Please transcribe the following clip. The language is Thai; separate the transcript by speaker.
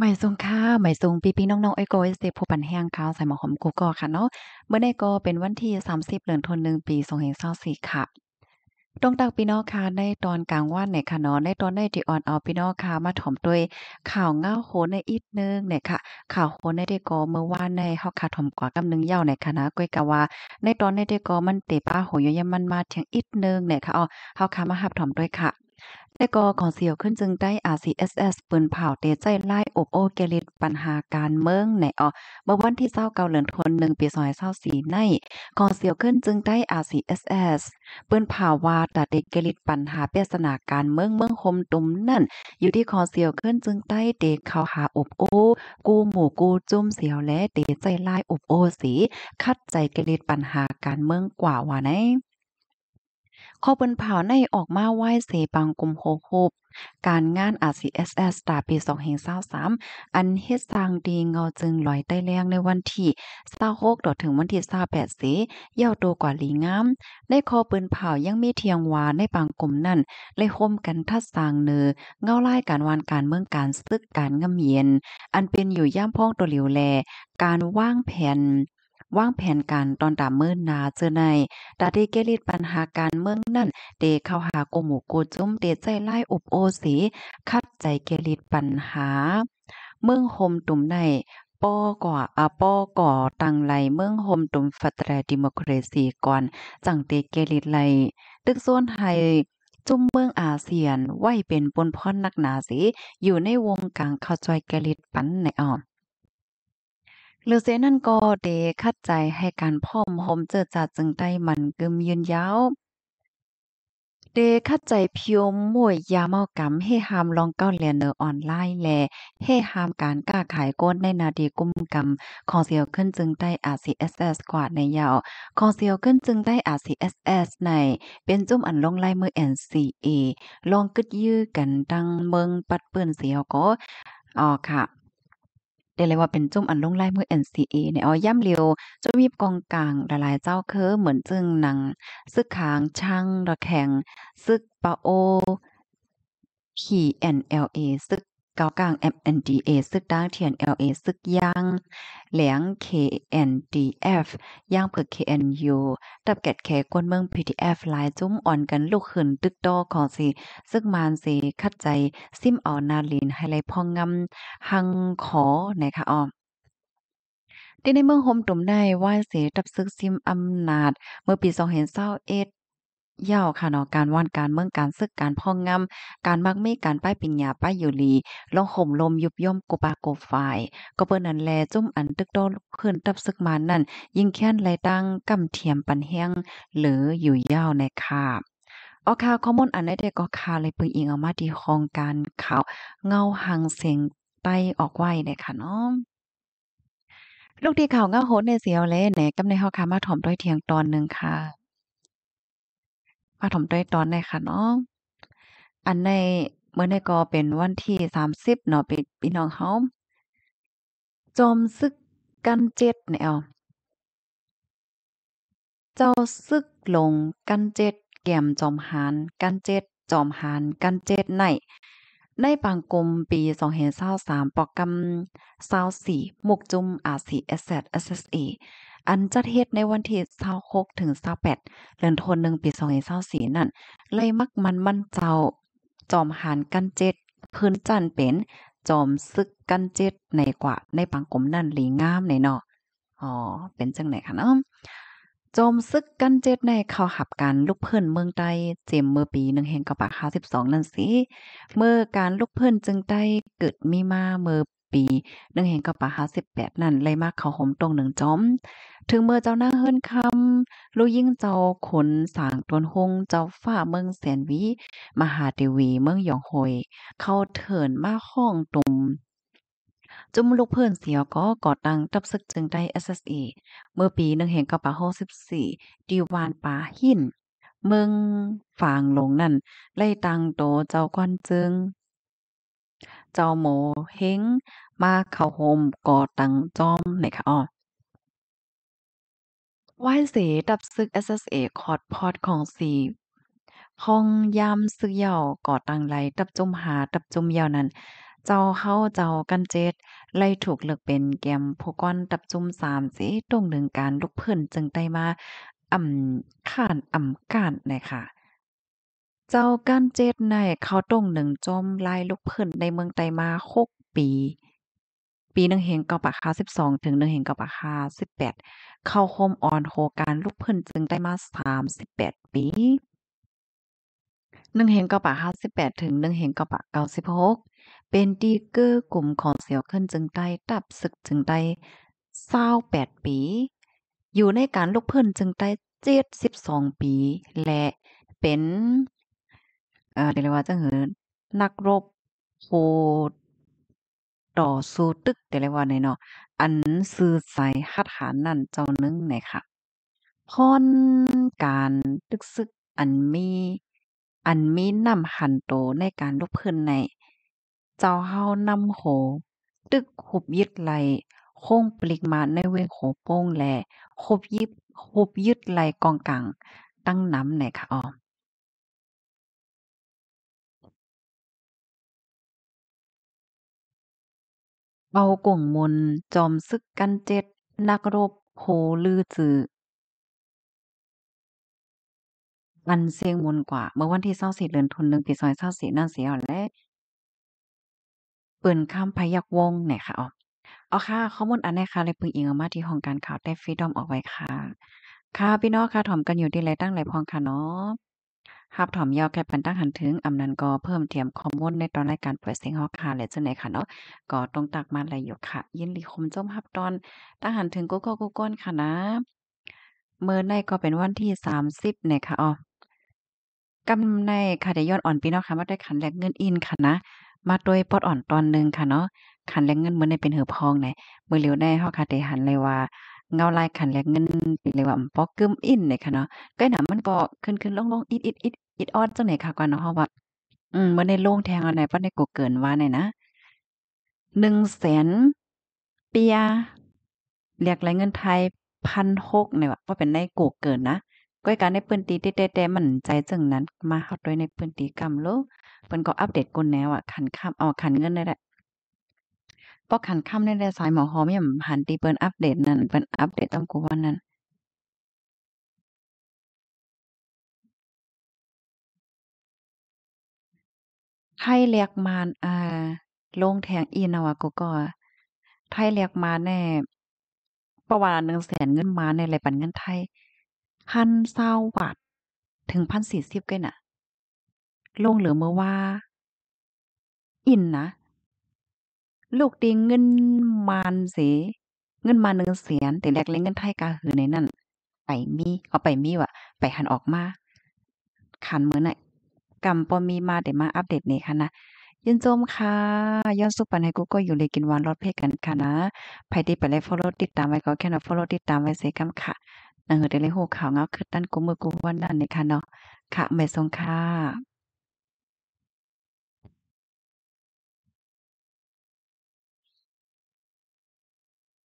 Speaker 1: หมายทรงค่ะ หมายทรงปีพีน้องๆไอ้โกยเซผู้ปันแห้งข้าวใส่หมอหอมกูก็ค่ะเนาะเมื่อได้ก็เป็นวันที่ 30เดือนธันวาคมปี2524ค่ะ ตรงตักพี่น้องค่ะ ในตอนกลางวันเนี่ยค่ะเนาะในตอนในที่ออนเอาพี่น้องค่ะมาถมด้วย ข่าวเงาโหในอีกนึงเนี่ยค่ะ ข่าวโหในที่ก็เมื่อวานในเฮาค่ะถมกว่ากำนึงเย่าในค่ะนะก้อยกะว่า ในตอนในที่ก็มันเตป้าโหยยมันมาเทียงอีกนึงเนี่ยค่ะอ๋อเฮาค่ะมาหับถมด้วยค่ะแต่ก็ของเสียวขึ้นจึงได้ส c s s ปืนเผาเตใจไล่อบโอเกลิตปัญหาการเมืองในออเมื่อวันที่เศร้าเกาเหลือนทนหนึ่งปีซอยเศร้าสีในของเสียวขึ้นจึงได้ส c s s ปืนเผาวาตัดเด็กเกลิตปัญหาเปสนาการเมืองเมืองคมตุมนั่น อยู่ที่คอเสียวขึ้นจึงได้เด็กเขาหาอบโอกูหมู่กูจุ้มเสียวและเตใจไล่อบโอสี คัดใจเกลิตปัญหาการเมืองกว่าว่าไหนข้อเปิ้นเผาในออกมาไหว้เสปังกลุ่มโคคบการงานออาซีเสเอสตาปี2ส2 3อันเฮ็ดสร้างดีเงาจึงลอยใต้แรงในวันที่26ต่อถึงวันที่28สเยาตโตกว่าหลีงามด้คอปืนเผายังมีเทียงวานในปางกลุ่มนั่นเลยโมกันทัดสร้างเนือเงาไล่การวานการเมืองการซึกการงำเย็นอันเป็นอยู่ย่ามพ้องตัวเหลียวแล การว่างแผนวางแผนการตอนดามเมืดนาเจอในตาที่กลิดปัญหาการเมืองนั่นเดเข้าหาโกหมูโกจุ้มเดใจไล่อบโอสีคัดใจเกลิดปัญหา เมืองโฮมตุ่มในป้อก่ออาป้อก่อตังไหลเมืองโฮมตุ่มฟัตรดิโมครซีก่อนจังเตเกลิดไหลตึกโซวนไทยจุ่มเมืองอาเซียนไหวเป็นปนพ่อนนักหนาสีอยู่ในวงกลางเข้าจอยแกลิดปันในอ่อหรือเสนั่นก็เดคัดใจให้การพ่อมหอมเจอจ่าจึงได้มันกึมยืนยาว เดคัดใจเพียวมวยยาเมากำให้หามลองเก้าเหรียญเนอออนไลน์แลให้หามการกล้าขายก้นในนาดีกุ้มกำของเสียวขึ้นจึงได้ส c s s กว่าในยาวของเสียวขึ้นจึงได้ส c s s ในเป็นจุ่มอันลงไล่มืออีเอลองกึดยื้อกันดังเมืองปัดเปือนเสียวก็อ๋อค่ะได้เลยว่าเป็นจุ่มอันลงไล่มือ NCA ในอ้อย่ำเลียวจะมีกองกลางหลายเจ้าเคอเหมือนจึงหนัง ซึกขางช่างระแข็งซึกปะโอ PNLA ซึกกกาลาง MNDA ซึกดางเทียน LA ซึกย่างเหลียง KNDF ย่างเผือก KNU ตับแกดแขกวนเมือง p t f ลายจุ้มอ่อนกันลูกขึ้นตึกโตของสีซึกมานสีคัดใจซิมเอานาลินไฮไลพองงำหังขอนคะอ้อที่ในเมืองโฮมตุ่มได้ว่าเสีตับซึกซิมอำนาจ เมื่อปีสองเเห็นศร้าเอ็ดยาวค่ะเนาะการว่านการเมืองการซึกการพ่องงำการมักมี การป้ายปิญญาป้ายอยู่ลีลงห่มลมยุบย่อมกุปาโกฝ่ายก็เปิ้นนั้นแลจุ่มอันตึกดอขึ้นตับซึกมานั่นยิ่งแค้นไรตั้งกำเทียมปันแห้ง หรืออยู่ยาวในคาะออค่ะข้อมูลอันได้แต่ก็ค่ะเลยปึงอิงเอามาที่โคองการข่าวเงาหังเสียงไต้ออกไว้เลยค่ะเนาะลูกที่ข่าวเงาโหดในเสียวเลยีหนกำในเฮาคามาถอมด้วยเทียงตอนนึงค่ะาถมด้วยตอนในค่ะเนาะอันในเมื่อในก็เป็นวันที่สามสิบเนาะปีนพี่น้องเฮาจอมซึกกันเจ็ดแนวเจ้าซึกลงกันเจ็ดแก่มจอมหานกันเจ็ดจอมหานกันเจ็ดในในปางกลมปีสองเห็นเศร้าสามปอกกำเศร้าสี่มุกจุ่มอาสีเอสเอสเอสเออันจัดเฮ็ดในวันที่26ถึง28เดือนธันวาคมปี2024นั่น เลยมักมันมันเจ้าจอมหานกันเจ็ดพืนจันเป็น จอมซึกกันเจ็ดในกว่าในปังกลมนั่นหลีงามในเนาะอ๋อ เป็นจังไหนคะเนาะจอมซึกกันเจ็ดในเขาหับการลูกเพื่อนเมืองใต้เจมเมื่อปีหนึ่งแห่งกระปะข้าวสิบสองนั่นสิ เมื่อการลูกเพื่อนจึงได้เกิดมีมาเมื่อปีหนึ่งแห่งกับปะหาสิบแปดนั่นเลยมากเขาหมตรงหนึ่งจอม ถึงเมื่อเจ้าหน้าเฮิรนคำลูกยิ่งเจ้าขนสางตวนหง เจ้าฝ้าเมืองแสนวี มหาเทวีเมืองหยองหอยเข้าเถินมาห้องตุ่มจุมลูกเพื่อนเสียก็ก่อตั้งตับซึกจึงได้ SSA เมื่อปีหนึ่งแห่งกับปะหกสิบสี่ดีวานป่าหินเมืองฝางหลงนั่นไล่ตังโตเจ้าก้อนจึงเจ้าหมอเฮง มาเข้าโฮมก่อตังจอมนะคะอ๋อวายเสดับซึก SSA คอร์ดพอดของสีคองยามซึกเยาก่อตังไรดับจุมหา ดับจุมเยานั้น เจ้าเข้าเจ้ากันเจ็ดไล่ถูกเลือกเป็นแกมผู้ก้อนดับจุมสามสีตรงหนึ่งการลุกเพื่นจึงได้มาอ่ำข่านอ่ำการนะคะเจ้ากั้นเจ็ดในเขาต้งหนึ่งจมลายลูกเพิ่นในเมืองไตมาหกปี ปีหนึ่งเหงเกาปะคาสิบสองถึงหนึ่งเหงเกาปะคาสิบแปดเข้าคมอ่อนโหการลูกเพิ่นจึงไตมาสามสิบแปดปี หนึ่งเหงเกาปะห้าสิบแปดถึงหนึ่งเหงเกาปะเก้าสิบหกเป็นตีเกอร์กลุ่มของเสี่ยวเคลินจึงไต้ตับศึกจึงไต้เศร้าแปดปี อยู่ในการลูกเพื่อนจึงไต้เจ็ดสิบสองปี และเป็นเรียกว่าจังหือนักรบโหดต่อสู้ตึกแต่ลกว่าในเนาะอันสื่อสายคัดหานนั่นเจ้านึงไหนค่ะพนการตึกซึกอันมี อันมีน้ำหันโตในการลุกขึ้นใน เจ้าเฮานำโห ตึกขบยึดไหลโค้งปลิกมาในเวงโขโป้งแล ขบยึบขบยึดไหลกองกลาง ตั้งน้ำไหนค่ะอ๋อเบากุงมนจอมซึกกันเจ็ดนักรบโหลือ จืออันเสียงมนกว่า เมื่อวันที่เศร้าสีเดือนทุนหนึ่งปีซอยเศร้าสีนั่นเสียอและเปินข้ามพยักวงเนี่ยค่ะ อ๋อเอาค่ะ ข้อมูลอันนี้ค่ะเลยพึงอิงออกมาที่ห้องการข่าวได้ฟรีดอมออกไว้ค่ะ ค่ะ พี่น้องค่ะถ่อมกันอยู่ดีไรตั้งไรพองค่ะเนาะฮับถ่อมยอแค่ปันตั้งหันถึงอำนันก็เพิ่มเตรียมคอมอนในตอนรายการเปิดเสียงฮอกค่ะและจ่นไหนค่ะเนาะก็ตรงตักมาเะยอยู่ค่ะ ยินดีคมจมฮับตอน ตั้งหันถึงกูก็กูก้นค่ะนะ เมื่อในก็เป็นวันที่สามสิบเนี่ยค่ะอ๋อกำในค่ะได้ยอดอ่อนปีนอกค่ะมาได้ขันแลกเงินอินค่ะนะ มาโดยปอดอ่อนตอนหนึ่งค่ะเนาะขันแลกเงินเหมือนในเป็นเหือพองไ่ยเมื่อเร็วได้อฮาคาเไดหันเลยว่าเงาลายขันแลกเงินเรียกว่าปอกกึมอินเนี่ยค่ะเนาะก็หนามันก็ขึ้นขึ้นลงลงอิดอิดอิดอิดออดจังไหนค่ะก่อนเนาะว่าอืมเมื่อในโล่งแทงอะไรปราในกูเกินว่าไหนนะหนึ่งแสนเปียเรียกไรเงินไทยพันหกเนี่ยว่าเป็นในกูเกินนะก้อยการในปืนตีเต้แต่มันใจจึงนั้นมาเฮาด้วยในปืนตีกรรมโลเปินก็อัปเดตกุนแนวอ่ะขันข้ามเอาขันเงินได้แหละปอกันค่ำในแต่สายหมอหอมย่ผ่ันตีเปิ้อัปเดตนั่นเปิ้อัปเดตต้องกูวันนั้นไทยเรียกมานอ่าลงแทงอินาวะกูก็ไทยเรียกมาแน่ ประวัติหนึ่งแสนเงินมาในไรปันเงินไทยพันเศร้าวัดถึงพันสี่สิบกันน่ะ ลงเหลือเมื่อว่า อินนะลูกดีเงินมานเสเงินมาหนึ่งเสียนแต่แรกเลยเงินไทยกาหือในนั่นไปมี เอาไปมีว่ะไปหันออกมาขันเมือนไงกำปอมีมาเดี๋ยวมาอัปเดตนี่ค่ะนะยินโจมค่ะย้อนสุปันให้กูก็อยู่เลย กินวานรถเพศกันค่ะนะไผ่ดีไปเลยฟอลโล่ติดตามไว้ก็แค่นะฟอลโล่ติดตามไว้เสกัมค่ะน่งเฮอเดลิโฮข่าวเงาคือตั้นกู มือ กูวันนันในค่ะเนาะค่ะไม่ทรงค่ะ